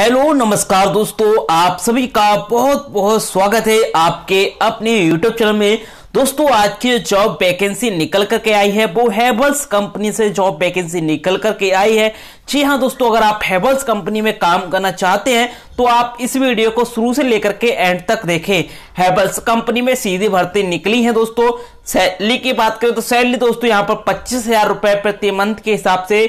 hello नमस्कार दोस्तों आप सभी का बहुत बहुत स्वागत है आपके अपने यूट्यूब चैनल में दोस्तों आज की जॉब वैकेंसी निकल करके आई है वो हैवल्स कंपनी से जॉब वैकेंसी निकल करके आई है जी हाँ दोस्तों अगर आप हैवल्स कंपनी में काम करना चाहते हैं तो आप इस वीडियो को शुरू से लेकर के एंड तक देखें हैवल्स कंपनी में सीधी भर्ती निकली है दोस्तों सैलरी की बात करें तो सैलरी दोस्तों यहाँ पर पच्चीस हजार प्रति मंथ के हिसाब से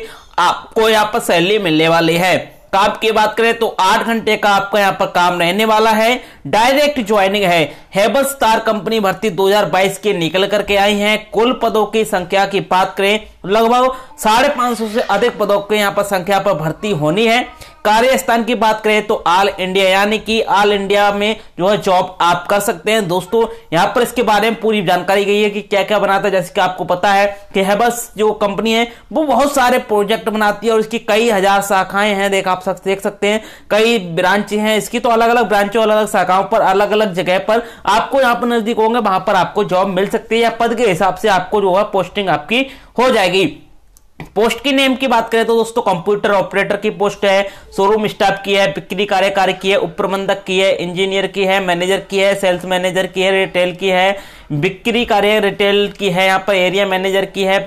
आपको यहाँ पर सैलरी मिलने वाली है काम की बात करें तो आठ घंटे का आपका यहाँ पर काम रहने वाला है डायरेक्ट ज्वाइनिंग है हेबल स्टार कंपनी भर्ती 2022 के निकल करके आई है कुल पदों की संख्या की बात करें लगभग साढ़े पांच सौ से अधिक पदों के यहाँ पर संख्या पर भर्ती होनी है कार्य स्थान की बात करें तो ऑल इंडिया यानी कि ऑल इंडिया में जो है जॉब आप कर सकते हैं दोस्तों यहां पर इसके बारे में पूरी जानकारी गई है कि क्या क्या बनाता है जैसे कि आपको पता है कि हैबस जो कंपनी है वो बहुत सारे प्रोजेक्ट बनाती है और इसकी कई हजार शाखाएं हैं देख आप देख सकते हैं कई ब्रांच हैं इसकी तो अलग अलग ब्रांचों अलग अलग शाखाओं पर अलग अलग जगह पर आपको यहाँ पर नजदीक होंगे वहां पर आपको जॉब मिल सकती है या पद के हिसाब से आपको जो है पोस्टिंग आपकी हो जाएगी पोस्ट की नेम की बात करें तो दोस्तों कंप्यूटर ऑपरेटर की पोस्ट है शोरूम स्टाफ की है बिक्री कार्यकारी की है उप प्रबंधक की है इंजीनियर की है मैनेजर की है सेल्स मैनेजर की है रिटेल की है बिक्री कार्य रिटेल की है यहाँ पर एरिया मैनेजर की है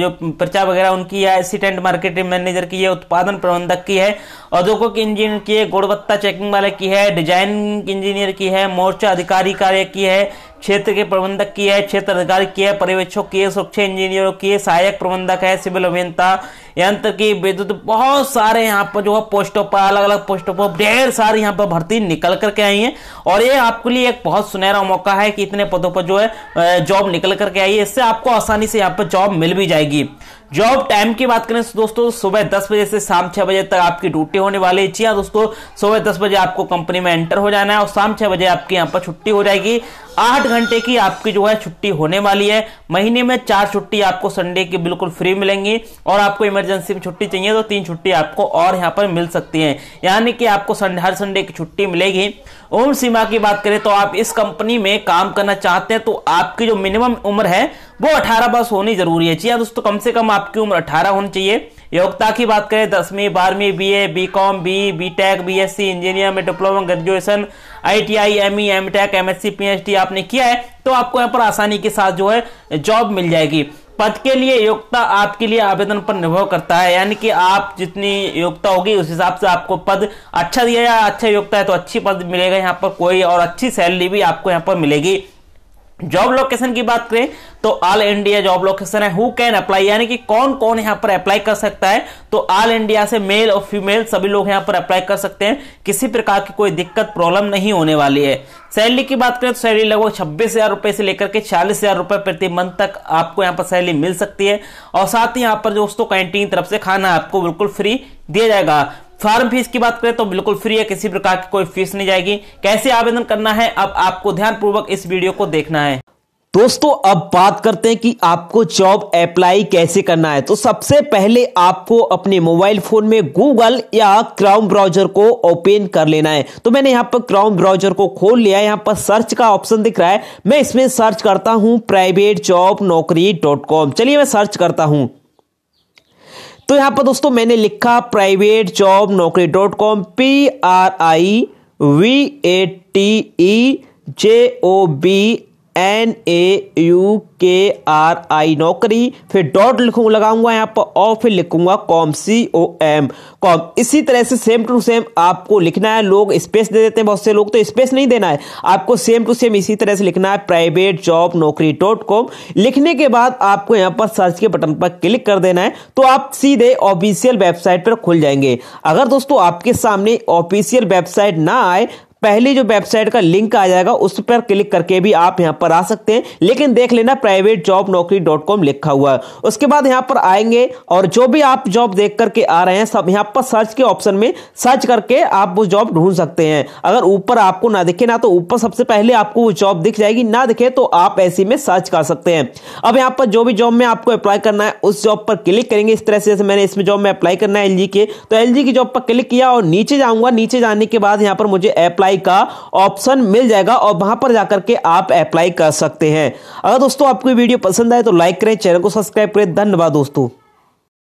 जो प्रचार वगैरह उनकी है असिस्टेंट मार्केटिंग मैनेजर की है उत्पादन प्रबंधक की है औद्योगिक इंजीनियर की है गुणवत्ता चेकिंग वाले की है डिजाइन इंजीनियर की है मोर्चा अधिकारी कार्य की है क्षेत्र के प्रबंधक की है क्षेत्र अधिकारी की है पर्यवेक्षक की है सुरक्षा इंजीनियरों की है सहायक प्रबंधक है सिविल अभियंता यहाँ तक कि विद्युत बहुत सारे यहाँ पर जो है पोस्टों पर अलग अलग पोस्टों पर ढेर सारी यहाँ पर भर्ती निकल करके आई है और ये आपके लिए एक बहुत सुनहरा मौका है कि इतने पदों पर जो है जॉब निकल करके आई है इससे आपको आसानी से यहाँ पर जॉब मिल भी जाएगी जॉब टाइम की बात करें तो दोस्तों सुबह दस बजे से शाम छह बजे तक आपकी ड्यूटी होने वाली है जी हाँ दोस्तों सुबह दस बजे आपको कंपनी में एंटर हो जाना है और शाम छह बजे आपकी यहाँ पर छुट्टी हो जाएगी आठ घंटे की आपकी जो है छुट्टी होने वाली है महीने में चार छुट्टी आपको संडे की बिल्कुल फ्री मिलेंगी और आपको इमरजेंसी में छुट्टी चाहिए तो तीन छुट्टी आपको और यहाँ पर मिल सकती है यानी कि आपको हर संडे की छुट्टी मिलेगी उम्र सीमा की बात करें तो आप इस कंपनी में काम करना चाहते हैं तो आपकी जो मिनिमम उम्र है वो 18 बस होनी जरूरी है जी हाँ दोस्तों कम से कम आपकी उम्र 18 होनी चाहिए योग्यता की बात करें दसवीं बारहवीं B A B com B B tech B S C engineer में diploma graduation I T I M E M tech M S C P H D आपने किया है तो आपको यहाँ पर आसानी के साथ जो है जॉब मिल जाएगी पद के लिए योग्यता आपके लिए आवेदन पर निर्भर करता है यानी कि आप जितनी योग्यता होगी उस हिसाब से आपको पद अच्छा दिया या अच्छा योग्यता है तो अच्छी पद मिलेगा यहाँ पर कोई और अच्छी सैलरी भी आपको यहाँ पर मिलेगी जॉब लोकेशन की बात करें तो ऑल इंडिया जॉब लोकेशन है हु कैन अप्लाई यानी कि कौन कौन यहां पर अप्लाई कर सकता है तो ऑल इंडिया से मेल और फीमेल सभी लोग यहां पर अप्लाई कर सकते हैं किसी प्रकार की कोई दिक्कत प्रॉब्लम नहीं होने वाली है सैलरी की बात करें तो सैलरी लगभग छब्बीस हजार रुपए से लेकर के चालीस हजार रुपए प्रति मंथ तक आपको यहाँ पर सैलरी मिल सकती है और साथ ही यहाँ पर दोस्तों कैंटीन तरफ से खाना आपको बिल्कुल फ्री दिया जाएगा फॉर्म फीस की बात करें तो बिल्कुल फ्री है किसी प्रकार की कोई फीस नहीं जाएगी कैसे आवेदन करना है अब आपको ध्यानपूर्वक इस वीडियो को देखना है दोस्तों अब बात करते हैं कि आपको जॉब अप्लाई कैसे करना है तो सबसे पहले आपको अपने मोबाइल फोन में गूगल या क्राउम ब्राउजर को ओपन कर लेना है तो मैंने यहाँ पर क्राउम ब्राउजर को खोल लिया यहाँ पर सर्च का ऑप्शन दिख रहा है मैं इसमें सर्च करता हूँ private job naukri dot com चलिए मैं सर्च करता हूँ तो यहां पर दोस्तों मैंने लिखा private job naukri dot com P R I V A T E J O B N A U K R I naukri फिर डॉट लिखू लगाऊंगा यहाँ पर और फिर लिखूंगा com C O M com इसी तरह से सेम टू सेम आपको लिखना है लोग स्पेस दे देते हैं बहुत से लोग तो स्पेस नहीं देना है आपको सेम टू सेम इसी तरह से लिखना है private job naukri dot com लिखने के बाद आपको यहाँ पर सर्च के बटन पर क्लिक कर देना है तो आप सीधे ऑफिशियल वेबसाइट पर खुल जाएंगे अगर दोस्तों आपके सामने ऑफिशियल वेबसाइट ना आए पहली जो वेबसाइट का लिंक आ जाएगा उस पर क्लिक करके भी आप यहां पर आ सकते हैं लेकिन देख लेना private job naukri dot com लिखा हुआ है उसके बाद यहां पर आएंगे और जो भी आप जॉब देख करके आ रहे हैं सब यहां पर सर्च के ऑप्शन में सर्च करके आप वो जॉब ढूंढ सकते हैं अगर ऊपर आपको ना दिखे ना तो ऊपर सबसे पहले आपको वो जॉब दिख जाएगी ना दिखे तो आप ऐसी में सर्च कर सकते हैं अब यहां पर जो भी जॉब में आपको अप्लाई करना है उस जॉब पर क्लिक करेंगे इस तरह से जैसे मैंने इसमें जॉब में अप्लाई करना है एल के तो एल की जॉब पर क्लिक किया और नीचे जाऊंगा नीचे जाने के बाद यहाँ पर मुझे अप्लाई अप्लाई का ऑप्शन मिल जाएगा और वहां पर जाकर के आप अप्लाई कर सकते हैं अगर दोस्तों आपको वीडियो पसंद आए तो लाइक करें चैनल को सब्सक्राइब करें धन्यवाद दोस्तों